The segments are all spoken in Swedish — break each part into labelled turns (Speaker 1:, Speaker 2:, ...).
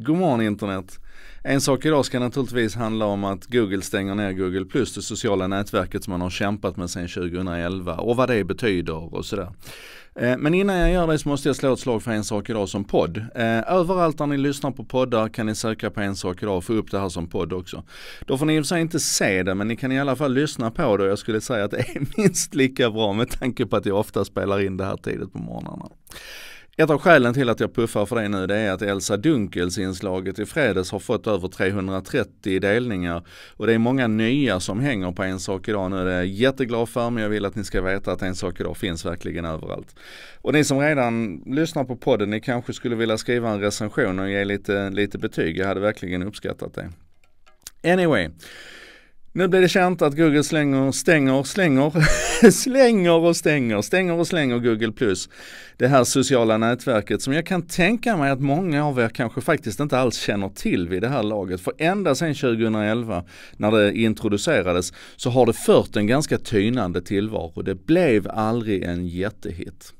Speaker 1: God morgon internet. En sak idag ska naturligtvis handla om att Google stänger ner Google Plus, det sociala nätverket som man har kämpat med sedan 2011 och vad det betyder och sådär. Eh, men innan jag gör det så måste jag slå ett slag för En sak idag som podd. Eh, överallt där ni lyssnar på poddar kan ni söka på En sak idag och få upp det här som podd också. Då får ni i och för sig inte se det men ni kan i alla fall lyssna på det och jag skulle säga att det är minst lika bra med tanke på att jag ofta spelar in det här tidigt på morgnarna. Ett av skälen till att jag puffar för det nu det är att Elsa Dunkels inslaget i fredags har fått över 330 delningar och det är många nya som hänger på En sak idag nu. Det är jag jätteglad för men jag vill att ni ska veta att En sak idag finns verkligen överallt. Och ni som redan lyssnar på podden, ni kanske skulle vilja skriva en recension och ge lite, lite betyg. Jag hade verkligen uppskattat det. Anyway. Nu blir det känt att Google slänger, stänger, slänger, slänger och stänger, stänger och slänger Google+. Plus. Det här sociala nätverket som jag kan tänka mig att många av er kanske faktiskt inte alls känner till vid det här laget. För ända sedan 2011 när det introducerades så har det fört en ganska tynande tillvaro. Det blev aldrig en jättehit.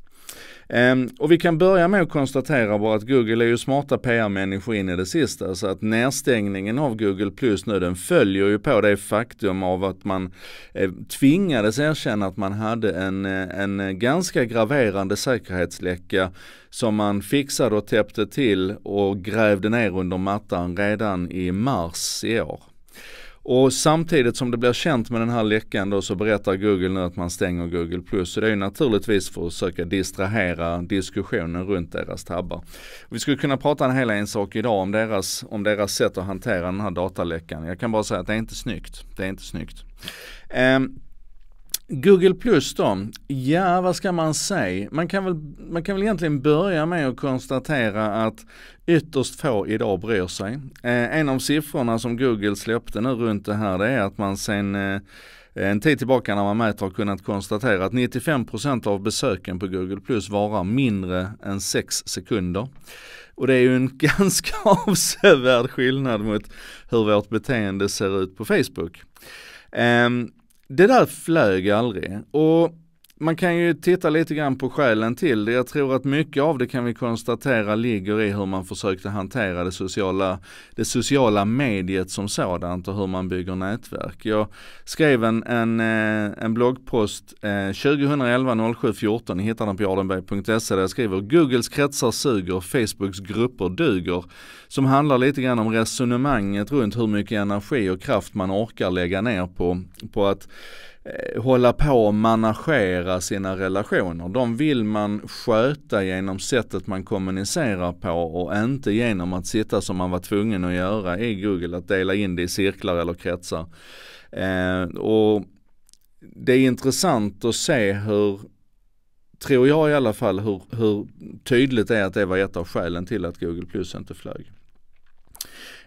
Speaker 1: Ehm, och vi kan börja med att konstatera bara att Google är ju smarta PR-människor in i det sista. Så att nedstängningen av Google Plus nu den följer ju på det faktum av att man eh, tvingades erkänna att man hade en, eh, en ganska graverande säkerhetsläcka som man fixade och täppte till och grävde ner under mattan redan i mars i år. Och samtidigt som det blir känt med den här läckan då så berättar Google nu att man stänger Google Plus. Så det är ju naturligtvis för att försöka distrahera diskussionen runt deras tabbar. Vi skulle kunna prata en hel en sak idag om deras, om deras sätt att hantera den här dataläckan. Jag kan bara säga att det är inte snyggt. Det är inte snyggt. Um, Google Plus då, ja vad ska man säga? Man kan, väl, man kan väl egentligen börja med att konstatera att ytterst få idag bryr sig. Eh, en av siffrorna som Google släppte nu runt det här det är att man sen eh, en tid tillbaka när man mäter har kunnat konstatera att 95% av besöken på Google Plus varar mindre än 6 sekunder. Och det är ju en ganska avsevärd skillnad mot hur vårt beteende ser ut på Facebook. Um, det där flög aldrig. Och man kan ju titta lite grann på skälen till det. Jag tror att mycket av det kan vi konstatera ligger i hur man försökte hantera det sociala, det sociala mediet som sådant och hur man bygger nätverk. Jag skrev en, en, eh, en bloggpost 2011-07-14, ni hittar den på jardenberg.se där jag skriver Googles kretsar suger, Facebooks grupper duger. Som handlar lite grann om resonemanget runt hur mycket energi och kraft man orkar lägga ner på, på att Eh, hålla på och managera sina relationer. De vill man sköta genom sättet man kommunicerar på och inte genom att sitta som man var tvungen att göra i Google, att dela in det i cirklar eller kretsar. Eh, och det är intressant att se hur, tror jag i alla fall, hur, hur tydligt det är att det var ett av skälen till att Google Plus inte flög.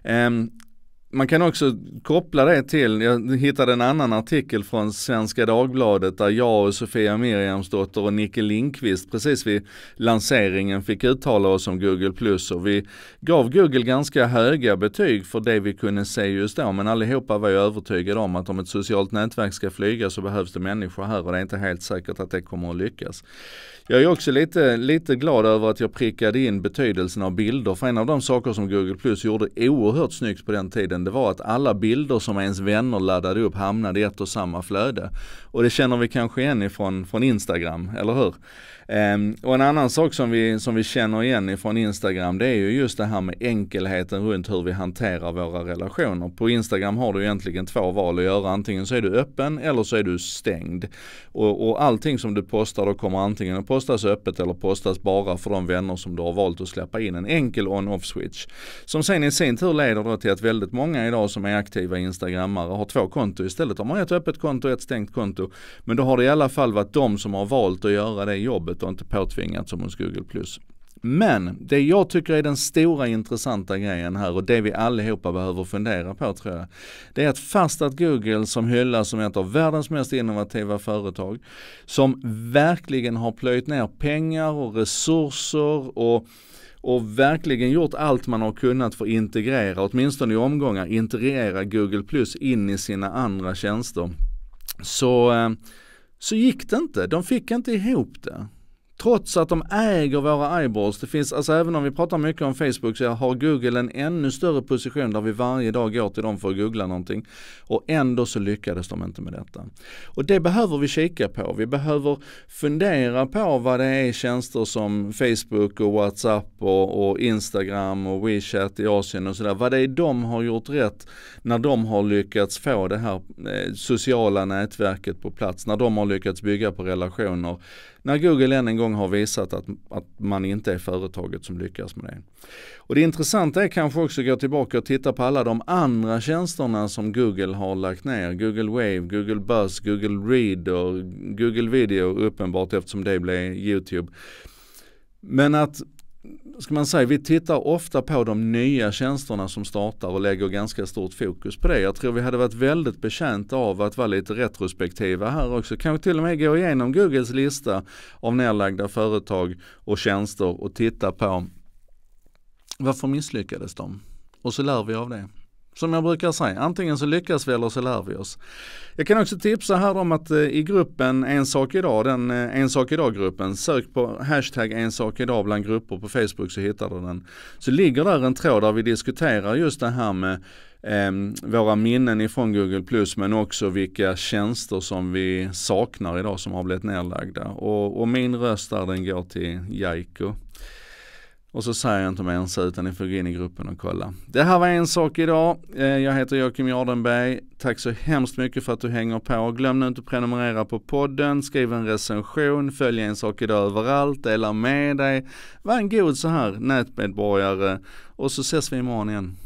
Speaker 1: Um, man kan också koppla det till, jag hittade en annan artikel från Svenska Dagbladet där jag och Sofia Miriamsdotter och Nicke Lindqvist precis vid lanseringen fick uttala oss om Google Plus och vi gav Google ganska höga betyg för det vi kunde se just då men allihopa var ju övertygade om att om ett socialt nätverk ska flyga så behövs det människor här och det är inte helt säkert att det kommer att lyckas. Jag är också lite, lite glad över att jag prickade in betydelsen av bilder för en av de saker som Google Plus gjorde oerhört snyggt på den tiden sajten, det var att alla bilder som ens vänner laddade upp hamnade i ett och samma flöde. Och det känner vi kanske igen ifrån från Instagram, eller hur? Ehm, och en annan sak som vi, som vi känner igen ifrån Instagram, det är ju just det här med enkelheten runt hur vi hanterar våra relationer. På Instagram har du egentligen två val att göra, antingen så är du öppen eller så är du stängd. Och, och allting som du postar då kommer antingen att postas öppet eller postas bara för de vänner som du har valt att släppa in. En enkel on-off switch. Som sen i sin tur leder då till att väldigt många många idag som är aktiva instagrammare har två konto. Istället har man ett öppet konto och ett stängt konto. Men då har det i alla fall varit de som har valt att göra det jobbet och inte påtvingat som hos Google+. Men det jag tycker är den stora intressanta grejen här och det vi allihopa behöver fundera på tror jag. Det är att fast att Google som hyllas som ett av världens mest innovativa företag som verkligen har plöjt ner pengar och resurser och och verkligen gjort allt man har kunnat för att integrera, åtminstone i omgångar, integrera Google Plus in i sina andra tjänster. Så, eh, så gick det inte, de fick inte ihop det. Trots att de äger våra eyeballs, det finns, alltså även om vi pratar mycket om Facebook så har Google en ännu större position där vi varje dag går till dem för att googla någonting. Och ändå så lyckades de inte med detta. Och det behöver vi kika på. Vi behöver fundera på vad det är tjänster som Facebook och WhatsApp och, och Instagram och WeChat i Asien och sådär. Vad det är de har gjort rätt när de har lyckats få det här eh, sociala nätverket på plats. När de har lyckats bygga på relationer. När Google än en gång gång har visat att, att man inte är företaget som lyckas med det. Och det intressanta är kanske också att gå tillbaka och titta på alla de andra tjänsterna som Google har lagt ner. Google Wave, Google Buzz, Google Read och Google Video uppenbart eftersom det blev YouTube. Men att ska man säga, vi tittar ofta på de nya tjänsterna som startar och lägger ganska stort fokus på det. Jag tror vi hade varit väldigt betjänta av att vara lite retrospektiva här också. Kanske till och med gå igenom Googles lista av nedlagda företag och tjänster och titta på varför misslyckades de? Och så lär vi av det. Som jag brukar säga, antingen så lyckas vi eller så lär vi oss. Jag kan också tipsa här om att eh, i gruppen En sak idag, den eh, En sak idag-gruppen, sök på hashtag En sak idag bland grupper på Facebook så hittar du den. Så ligger där en tråd där vi diskuterar just det här med eh, våra minnen ifrån Google Plus men också vilka tjänster som vi saknar idag som har blivit nedlagda. Och, och min röst där den går till Jaiko. Och så säger jag inte mer än så utan ni får gå in i gruppen och kolla. Det här var en sak idag. Eh, jag heter Joakim Jardenberg. Tack så hemskt mycket för att du hänger på. Glöm nu inte att prenumerera på podden, skriv en recension, följ en sak idag överallt, dela med dig. Var en god så här nätmedborgare och så ses vi imorgon igen.